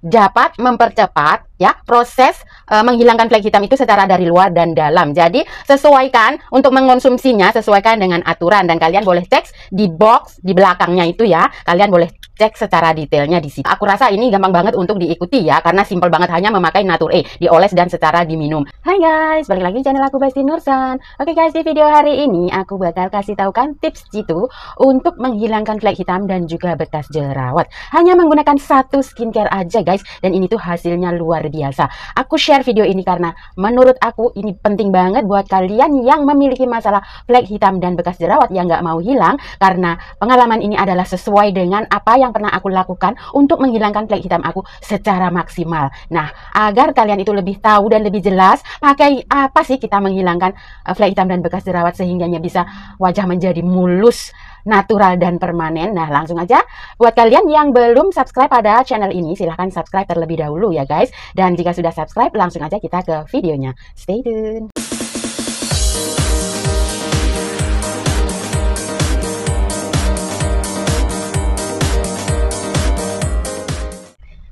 dapat mempercepat ya proses uh, menghilangkan flek hitam itu secara dari luar dan dalam jadi sesuaikan untuk mengonsumsinya sesuaikan dengan aturan dan kalian boleh cek di box di belakangnya itu ya kalian boleh cek secara detailnya di sini aku rasa ini gampang banget untuk diikuti ya karena simple banget hanya memakai natur E dioles dan secara diminum Hai guys balik lagi di channel aku Basti Nursan Oke guys di video hari ini aku bakal kasih tahu kan tips jitu untuk menghilangkan flek hitam dan juga bekas jerawat hanya menggunakan satu skincare aja guys dan ini tuh hasilnya luar biasa. Aku share video ini karena menurut aku ini penting banget buat kalian yang memiliki masalah flek hitam dan bekas jerawat yang gak mau hilang karena pengalaman ini adalah sesuai dengan apa yang pernah aku lakukan untuk menghilangkan flek hitam aku secara maksimal. Nah, agar kalian itu lebih tahu dan lebih jelas, pakai apa sih kita menghilangkan eh, flek hitam dan bekas jerawat sehingganya bisa wajah menjadi mulus natural dan permanen. Nah, langsung aja buat kalian yang belum subscribe pada channel ini, silahkan subscribe terlebih dahulu ya guys. Dan jika sudah subscribe, langsung aja kita ke videonya. Stay tuned!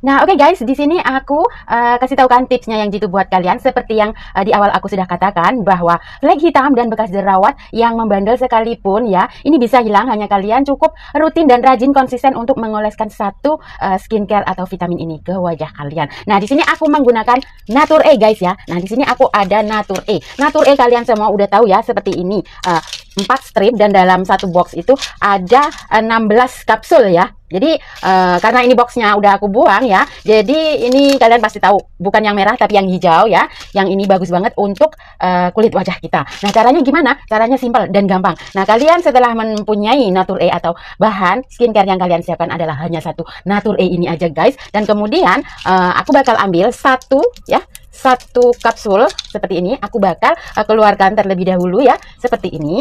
Nah, oke okay guys, di sini aku uh, kasih kan tipsnya yang jitu buat kalian seperti yang uh, di awal aku sudah katakan bahwa flek hitam dan bekas jerawat yang membandel sekalipun ya, ini bisa hilang hanya kalian cukup rutin dan rajin konsisten untuk mengoleskan satu uh, skincare atau vitamin ini ke wajah kalian. Nah, di sini aku menggunakan Natur E guys ya. Nah, di sini aku ada Natur E. Natur E kalian semua udah tahu ya seperti ini. Uh, 4 strip dan dalam satu box itu ada 16 eh, kapsul ya. Jadi uh, karena ini boxnya udah aku buang ya, jadi ini kalian pasti tahu bukan yang merah tapi yang hijau ya. Yang ini bagus banget untuk uh, kulit wajah kita. Nah caranya gimana? Caranya simpel dan gampang. Nah kalian setelah mempunyai Nature A atau bahan skincare yang kalian siapkan adalah hanya satu Nature A ini aja guys. Dan kemudian uh, aku bakal ambil satu ya satu kapsul seperti ini aku bakal eh, keluarkan terlebih dahulu ya seperti ini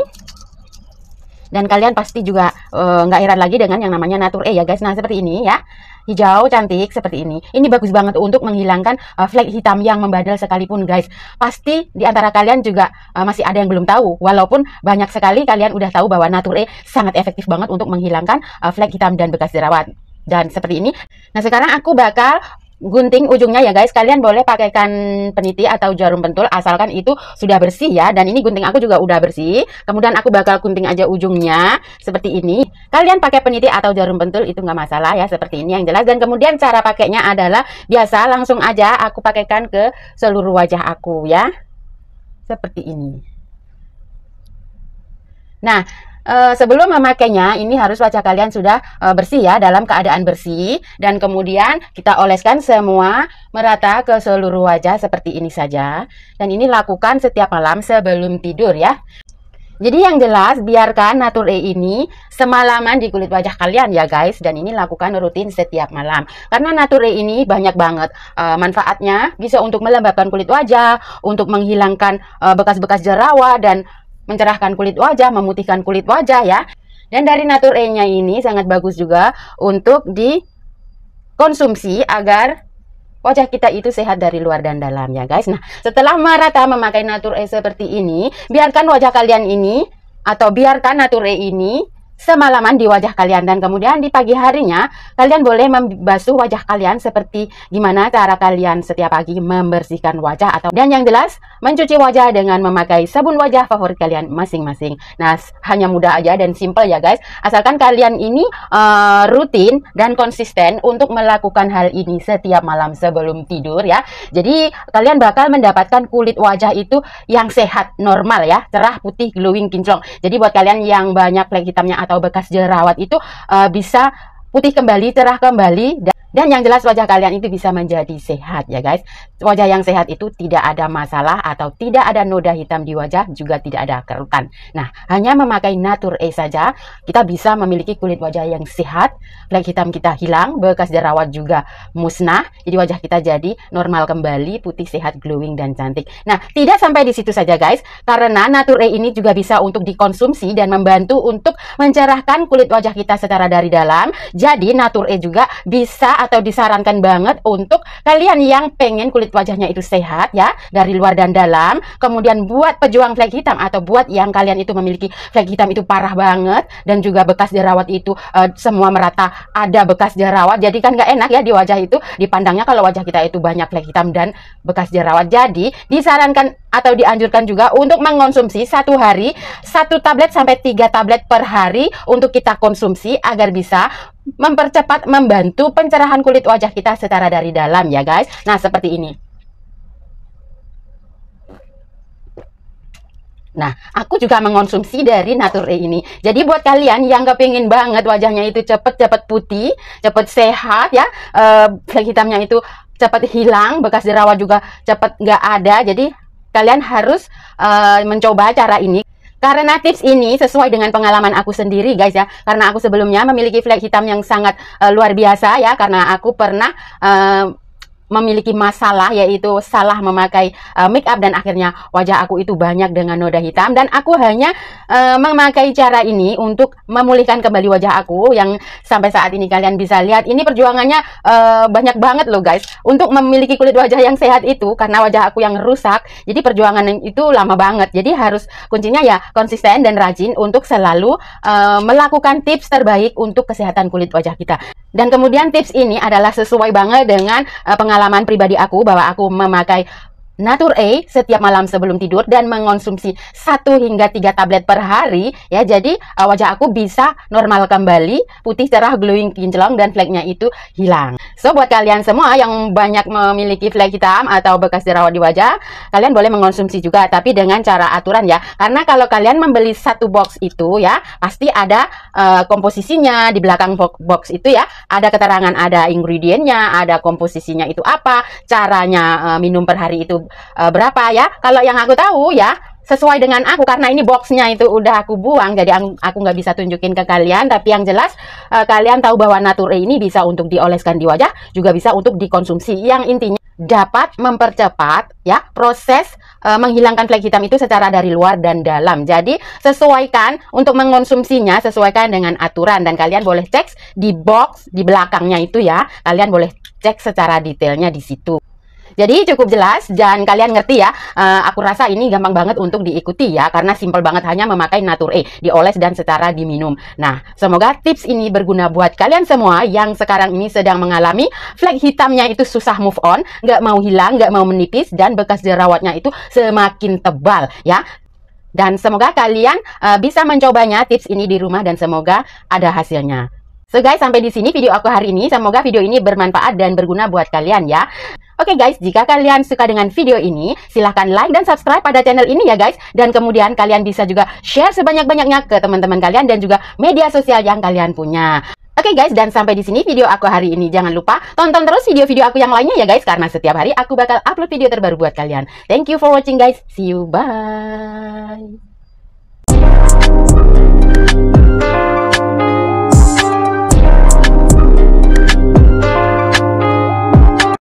dan kalian pasti juga eh, nggak uh, heran lagi dengan yang namanya natur E ya guys nah seperti ini ya hijau cantik seperti ini ini bagus banget untuk menghilangkan uh, flek hitam yang membadal sekalipun guys pasti diantara kalian juga uh, masih ada yang belum tahu walaupun banyak sekali kalian udah tahu bahwa natur E sangat efektif banget untuk menghilangkan uh, flek hitam dan bekas jerawat dan seperti ini nah sekarang aku bakal gunting ujungnya ya guys kalian boleh pakaikan peniti atau jarum pentul asalkan itu sudah bersih ya dan ini gunting aku juga udah bersih kemudian aku bakal gunting aja ujungnya seperti ini kalian pakai peniti atau jarum pentul itu nggak masalah ya seperti ini yang jelas dan kemudian cara pakainya adalah biasa langsung aja aku pakaikan ke seluruh wajah aku ya seperti ini Nah, eh, sebelum memakainya ini harus wajah kalian sudah eh, bersih ya dalam keadaan bersih dan kemudian kita oleskan semua merata ke seluruh wajah seperti ini saja dan ini lakukan setiap malam sebelum tidur ya jadi yang jelas biarkan nature ini semalaman di kulit wajah kalian ya guys dan ini lakukan rutin setiap malam karena nature ini banyak banget uh, manfaatnya bisa untuk melembabkan kulit wajah untuk menghilangkan bekas-bekas uh, bekas -bekas jerawat dan mencerahkan kulit wajah, memutihkan kulit wajah ya. Dan dari Natur E-nya ini sangat bagus juga untuk dikonsumsi agar wajah kita itu sehat dari luar dan dalam ya guys. Nah, setelah merata memakai Natur E seperti ini, biarkan wajah kalian ini atau biarkan Natur E ini semalaman di wajah kalian dan kemudian di pagi harinya kalian boleh membasuh wajah kalian seperti gimana cara kalian setiap pagi membersihkan wajah atau dan yang jelas mencuci wajah dengan memakai sabun wajah favorit kalian masing-masing. Nah, hanya mudah aja dan simple ya guys. Asalkan kalian ini uh, rutin dan konsisten untuk melakukan hal ini setiap malam sebelum tidur ya. Jadi kalian bakal mendapatkan kulit wajah itu yang sehat, normal ya, cerah, putih, glowing, kinclong. Jadi buat kalian yang banyak flek hitamnya atau bekas jerawat itu uh, bisa putih kembali, cerah kembali dan dan yang jelas wajah kalian itu bisa menjadi sehat ya guys. Wajah yang sehat itu tidak ada masalah atau tidak ada noda hitam di wajah, juga tidak ada kerutan. Nah, hanya memakai Natur E saja, kita bisa memiliki kulit wajah yang sehat, flek hitam kita hilang, bekas jerawat juga musnah, jadi wajah kita jadi normal kembali, putih, sehat, glowing, dan cantik. Nah, tidak sampai di situ saja guys, karena Natur E ini juga bisa untuk dikonsumsi dan membantu untuk mencerahkan kulit wajah kita secara dari dalam. Jadi, Natur E juga bisa atau disarankan banget untuk kalian yang pengen kulit wajahnya itu sehat ya dari luar dan dalam kemudian buat pejuang flek hitam atau buat yang kalian itu memiliki flek hitam itu parah banget dan juga bekas jerawat itu uh, semua merata ada bekas jerawat jadi kan nggak enak ya di wajah itu dipandangnya kalau wajah kita itu banyak flek hitam dan bekas jerawat jadi disarankan atau dianjurkan juga untuk mengonsumsi satu hari satu tablet sampai tiga tablet per hari untuk kita konsumsi agar bisa mempercepat membantu pencerahan kulit wajah kita secara dari dalam ya guys. Nah, seperti ini. Nah, aku juga mengonsumsi dari Nature ini. Jadi buat kalian yang gak pengen banget wajahnya itu cepet-cepet putih, cepet sehat ya, flek eh, hitamnya itu cepet hilang, bekas jerawat juga cepet gak ada. Jadi kalian harus uh, mencoba cara ini. Karena tips ini sesuai dengan pengalaman aku sendiri guys ya. Karena aku sebelumnya memiliki flag hitam yang sangat uh, luar biasa ya karena aku pernah uh, memiliki masalah yaitu salah memakai uh, make up dan akhirnya wajah aku itu banyak dengan noda hitam dan aku hanya uh, memakai cara ini untuk memulihkan kembali wajah aku yang sampai saat ini kalian bisa lihat ini perjuangannya uh, banyak banget loh guys untuk memiliki kulit wajah yang sehat itu karena wajah aku yang rusak jadi perjuangan itu lama banget jadi harus kuncinya ya konsisten dan rajin untuk selalu uh, melakukan tips terbaik untuk kesehatan kulit wajah kita dan kemudian tips ini adalah sesuai banget dengan uh, pengalaman pengalaman pribadi aku bahwa aku memakai Natur A setiap malam sebelum tidur dan mengonsumsi 1 hingga 3 tablet per hari ya jadi uh, wajah aku bisa normal kembali putih cerah glowing kinclong dan fleknya itu hilang so buat kalian semua yang banyak memiliki flek hitam atau bekas jerawat di wajah kalian boleh mengonsumsi juga tapi dengan cara aturan ya karena kalau kalian membeli satu box itu ya pasti ada uh, komposisinya di belakang box itu ya ada keterangan ada ingredientnya ada komposisinya itu apa caranya uh, minum per hari itu uh, berapa ya kalau yang aku tahu ya sesuai dengan aku karena ini boxnya itu udah aku buang jadi aku nggak bisa tunjukin ke kalian tapi yang jelas uh, kalian tahu bahwa nature ini bisa untuk dioleskan di wajah juga bisa untuk dikonsumsi yang intinya dapat mempercepat ya proses eh, menghilangkan flek hitam itu secara dari luar dan dalam. Jadi sesuaikan untuk mengonsumsinya sesuaikan dengan aturan dan kalian boleh cek di box di belakangnya itu ya. Kalian boleh cek secara detailnya di situ. Jadi cukup jelas dan kalian ngerti ya. Uh, aku rasa ini gampang banget untuk diikuti ya karena simple banget hanya memakai natur E dioles dan secara diminum. Nah, semoga tips ini berguna buat kalian semua yang sekarang ini sedang mengalami flek hitamnya itu susah move on, nggak mau hilang, nggak mau menipis dan bekas jerawatnya itu semakin tebal ya. Dan semoga kalian uh, bisa mencobanya tips ini di rumah dan semoga ada hasilnya. So guys, sampai di sini video aku hari ini. Semoga video ini bermanfaat dan berguna buat kalian ya. Oke okay guys, jika kalian suka dengan video ini, silahkan like dan subscribe pada channel ini ya guys. Dan kemudian kalian bisa juga share sebanyak-banyaknya ke teman-teman kalian dan juga media sosial yang kalian punya. Oke okay guys, dan sampai di sini video aku hari ini. Jangan lupa tonton terus video-video aku yang lainnya ya guys, karena setiap hari aku bakal upload video terbaru buat kalian. Thank you for watching guys. See you, bye.